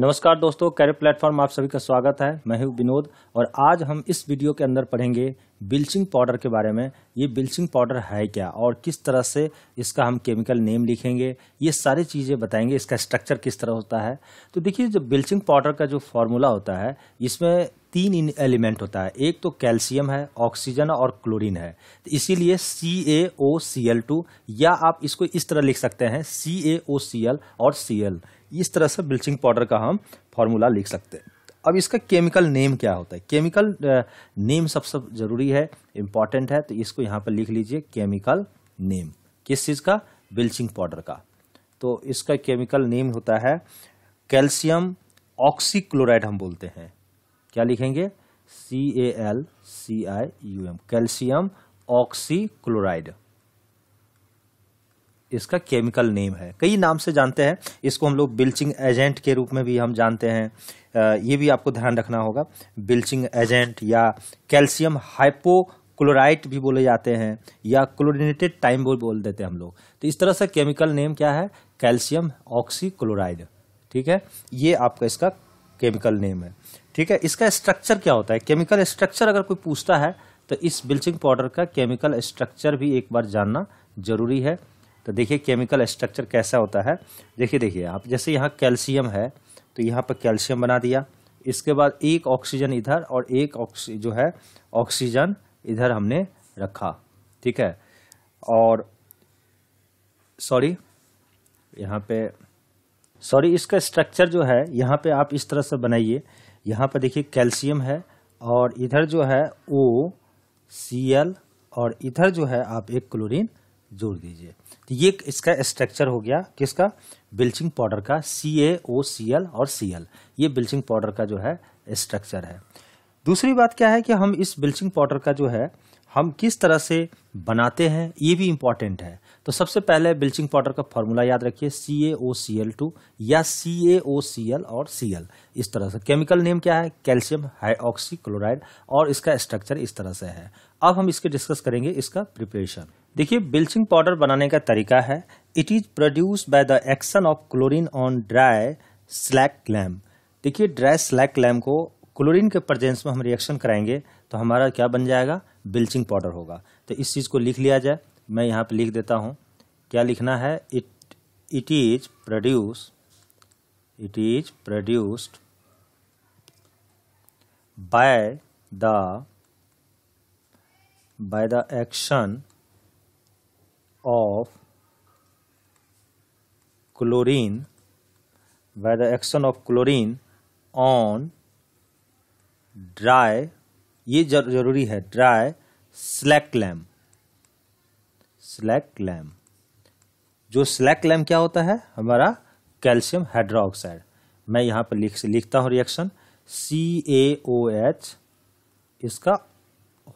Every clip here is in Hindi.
नमस्कार दोस्तों कैरियर प्लेटफॉर्म आप सभी का स्वागत है मैं हूं विनोद और आज हम इस वीडियो के अंदर पढ़ेंगे बिल्चिंग पाउडर के बारे में ये बिल्चिंग पाउडर है क्या और किस तरह से इसका हम केमिकल नेम लिखेंगे ये सारी चीज़ें बताएंगे इसका स्ट्रक्चर किस तरह होता है तो देखिए जो बिल्चिंग पाउडर का जो फॉर्मूला होता है इसमें तीन इन एलिमेंट होता है एक तो कैल्शियम है ऑक्सीजन और क्लोरीन है तो इसीलिए सी A O C L two या आप इसको इस तरह लिख सकते हैं सी ए ओ सी एल और सी एल इस तरह से ब्लीचिंग पाउडर का हम फॉर्मूला लिख सकते हैं अब इसका केमिकल नेम क्या होता है केमिकल नेम सब सब जरूरी है इम्पॉर्टेंट है तो इसको यहाँ पर लिख लीजिए केमिकल नेम किस चीज़ का बिल्चिंग पाउडर का तो इसका केमिकल नेम होता है कैल्शियम ऑक्सीक्लोराइड हम बोलते हैं क्या लिखेंगे C A L C I U M calcium oxychloride इसका केमिकल नेम है कई नाम से जानते हैं इसको हम लोग बिल्चिंग एजेंट के रूप में भी हम जानते हैं ये भी आपको ध्यान रखना होगा बिल्चिंग एजेंट या कैल्शियम हाइपो क्लोराइट भी बोले जाते हैं या क्लोरिनेटेड टाइम बोल बोल देते हैं हम लोग तो इस तरह से केमिकल नेम क्या है कैल्शियम ऑक्सीक्लोराइड ठीक है ये आपका इसका केमिकल नेम है ठीक है इसका स्ट्रक्चर क्या होता है केमिकल स्ट्रक्चर अगर कोई पूछता है तो इस ब्लीचिंग पाउडर का केमिकल स्ट्रक्चर भी एक बार जानना जरूरी है तो देखिए केमिकल स्ट्रक्चर कैसा होता है देखिए देखिए आप जैसे यहाँ कैल्शियम है तो यहाँ पर कैल्शियम बना दिया इसके बाद एक ऑक्सीजन इधर और एक ऑक्सी जो है ऑक्सीजन इधर हमने रखा ठीक है और सॉरी यहाँ पे सॉरी इसका स्ट्रक्चर जो है यहाँ पे आप इस तरह से बनाइए यहाँ पर देखिए कैल्शियम है और इधर जो है ओ सी एल और इधर जो है आप एक क्लोरीन जोड़ दीजिए तो ये इसका स्ट्रक्चर हो गया किसका बिल्चिंग पाउडर का सी ए ओ सी एल और सी एल ये बिल्चिंग पाउडर का जो है स्ट्रक्चर है दूसरी बात क्या है कि हम इस बिल्चिंग पाउडर का जो है हम किस तरह से बनाते हैं ये भी इम्पॉर्टेंट है तो सबसे पहले बिल्चिंग पाउडर का फॉर्मूला याद रखिए सी A O C L two या सी ए ओ सी एल और सी एल इस तरह से केमिकल नेम क्या है कैल्शियम हाईऑक्सी क्लोराइड और इसका स्ट्रक्चर इस तरह से है अब हम इसके डिस्कस करेंगे इसका प्रिपरेशन देखिए ब्लीचिंग पाउडर बनाने का तरीका है it is produce by the action of chlorine on dry slaked lime देखिए ड्राई स्लैक लैम को क्लोरीन के प्रजेंस में हम रिएक्शन कराएंगे तो हमारा क्या बन जाएगा ब्लीचिंग पाउडर होगा तो इस चीज़ को लिख लिया जाए मैं यहाँ पे लिख देता हूँ क्या लिखना है it it is produce it is produced by the by the action chlorine by the action of chlorine on dry ये जर, जरूरी है dry slack lamp slack lamp जो slack lamp क्या होता है हमारा कैल्शियम हाइड्रोक्साइड मैं यहां पर लिख लिखता हूं reaction C A O H इसका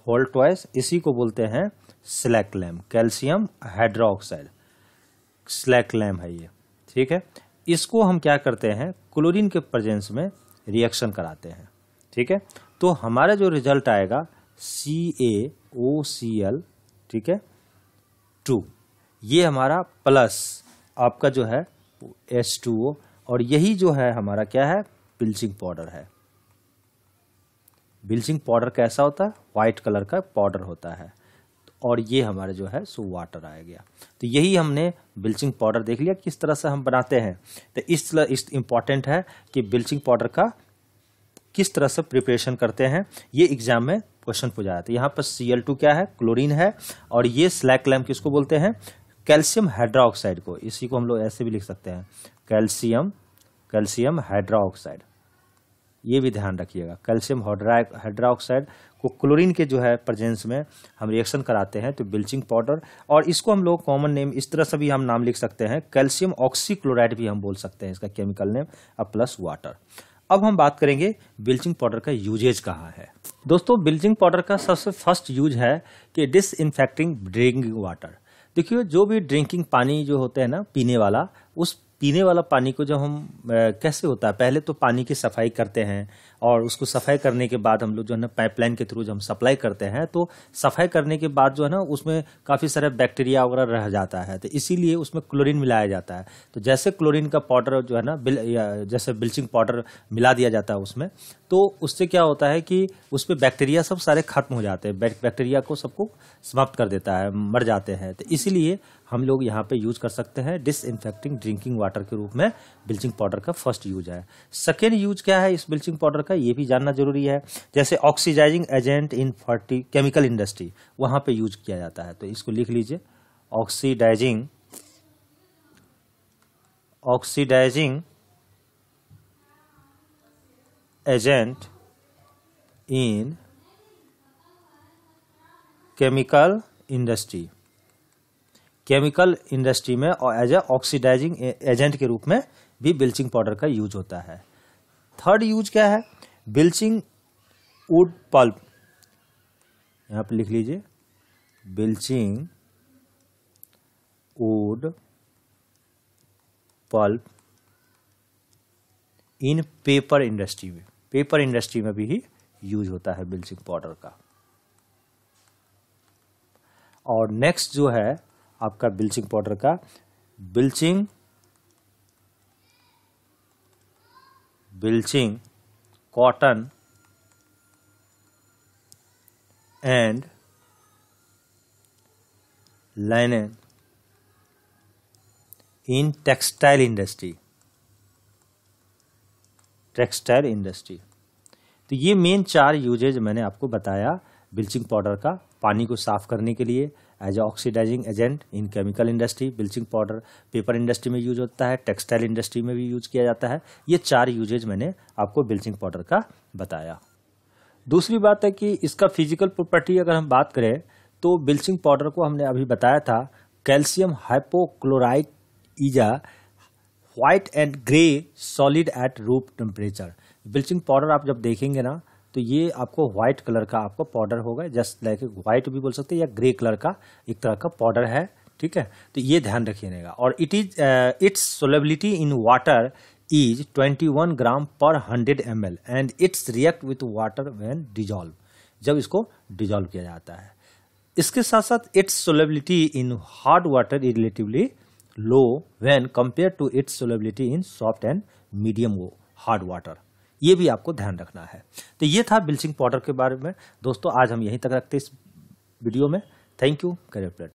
होल ट्वाइस इसी को बोलते हैं slaked lime calcium hydroxide slaked lime है ये ठीक है इसको हम क्या करते हैं क्लोरीन के प्रजेंस में रिएक्शन कराते हैं ठीक है तो हमारा जो रिजल्ट आएगा सी ए ओ सी एल ठीक है टू ये हमारा प्लस आपका जो है एस टू ओ और यही जो है हमारा क्या है बिल्चिंग पाउडर है बिल्चिंग पाउडर कैसा होता है वाइट कलर का पाउडर होता है और ये हमारा जो है सो वाटर आया गया तो यही हमने ब्लीचिंग पाउडर देख लिया किस तरह से हम बनाते हैं तो इस तरह इस इम्पॉर्टेंट है कि ब्लीचिंग पाउडर का किस तरह से प्रिपरेशन करते हैं ये एग्जाम में क्वेश्चन पूछा जाता है यहाँ पर सी क्या है क्लोरीन है और ये स्लैक लैम्प किसको बोलते हैं कैल्शियम ऑक्साइड को इसी को हम लोग ऐसे भी लिख सकते हैं कैल्शियम कैल्शियम ऑक्साइड ये भी ध्यान रखिएगा कैल्शियम हाइड्राऑक्साइड को क्लोरीन के जो है प्रेजेंस में हम रिएक्शन कराते हैं तो बिल्चिंग पाउडर और इसको हम लोग कॉमन नेम इस तरह से भी हम नाम लिख सकते हैं कैल्शियम ऑक्सीक्लोराइड भी हम बोल सकते हैं इसका केमिकल नेम और प्लस वाटर अब हम बात करेंगे ब्लीचिंग पाउडर का यूजेज कहाँ है दोस्तों ब्लीचिंग पाउडर का सबसे फर्स्ट यूज है कि डिस ड्रिंकिंग वाटर देखिए जो भी ड्रिंकिंग पानी जो होते हैं ना पीने वाला उस पीने वाला पानी को जब हम कैसे होता है पहले तो पानी की सफाई करते हैं और उसको सफाई करने के बाद हम लोग जो है ना पाइपलाइन के थ्रू जो हम सप्लाई करते हैं तो सफाई करने के बाद जो है ना उसमें काफ़ी सारे बैक्टीरिया वगैरह रह जाता है तो इसीलिए उसमें क्लोरीन मिलाया जाता है तो जैसे क्लोरीन का पाउडर जो है ना बिल, जैसे ब्लीचिंग पाउडर मिला दिया जाता है उसमें तो उससे क्या होता है कि उस पर बैक्टीरिया सब सारे खत्म हो जाते हैं बैक्टीरिया को सबको समाप्त कर देता है मर जाते हैं तो इसीलिए हम लोग यहाँ पे यूज कर सकते हैं डिस ड्रिंकिंग वाटर के रूप में ब्लीचिंग पाउडर का फर्स्ट यूज है सेकेंड यूज क्या है इस ब्लीचिंग पाउडर का ये भी जानना जरूरी है जैसे ऑक्सीजाइजिंग एजेंट इन फर्टी केमिकल इंडस्ट्री वहाँ पर यूज किया जाता है तो इसको लिख लीजिए oxidizing oxidizing agent in chemical industry chemical industry में और एज ए ऑक्सीडाइजिंग एजेंट के रूप में भी बिल्चिंग पाउडर का यूज होता है थर्ड यूज क्या है बिल्चिंग वुड पल्प यहाँ पर लिख लीजिए bleaching wood pulp in paper industry में पेपर इंडस्ट्री में भी यूज होता है बिल्चिंग पाउडर का और नेक्स्ट जो है आपका बिल्चिंग पाउडर का bleaching bleaching cotton and linen in textile industry textile industry तो ये मेन चार यूजेज मैंने आपको बताया ब्लीचिंग पाउडर का पानी को साफ करने के लिए as a oxidizing agent in chemical industry bleaching powder paper industry में यूज होता है टेक्सटाइल इंडस्ट्री में भी यूज किया जाता है ये चार यूजेज मैंने आपको ब्लीचिंग पाउडर का बताया दूसरी बात है कि इसका फिजिकल प्रॉपर्टी अगर हम बात करें तो ब्लीचिंग पाउडर को हमने अभी बताया था calcium hypochlorite is a white and grey solid at room temperature bleaching powder आप जब देखेंगे ना तो ये आपको व्हाइट कलर का आपको पाउडर होगा जस्ट लाइक व्हाइट भी बोल सकते हैं या ग्रे कलर का एक तरह का पाउडर है ठीक है तो ये ध्यान रखिएगा और it is its solubility in water is 21 gram per 100 M and its react with water when dissolve जब इसको डिजॉल्व किया जाता है इसके साथ साथ its solubility in hard water is relatively low when compared to its solubility in soft and medium hard water. ये भी आपको ध्यान रखना है तो ये था बिल्चिंग पाउडर के बारे में दोस्तों आज हम यहीं तक रखते इस वीडियो में थैंक यू करेक्ट